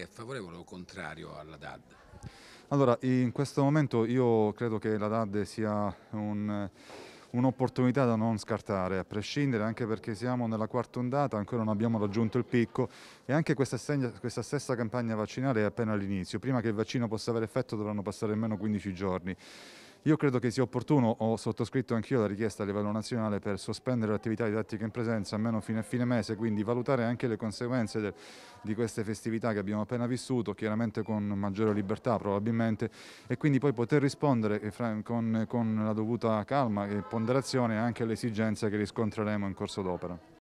è favorevole o contrario alla DAD? Allora, in questo momento io credo che la DAD sia un'opportunità da non scartare, a prescindere anche perché siamo nella quarta ondata, ancora non abbiamo raggiunto il picco e anche questa, questa stessa campagna vaccinale è appena all'inizio, prima che il vaccino possa avere effetto dovranno passare almeno 15 giorni. Io credo che sia opportuno, ho sottoscritto anch'io la richiesta a livello nazionale per sospendere l'attività didattica in presenza almeno fino a fine mese, quindi valutare anche le conseguenze del, di queste festività che abbiamo appena vissuto, chiaramente con maggiore libertà probabilmente, e quindi poi poter rispondere con, con la dovuta calma e ponderazione anche alle esigenze che riscontreremo in corso d'opera.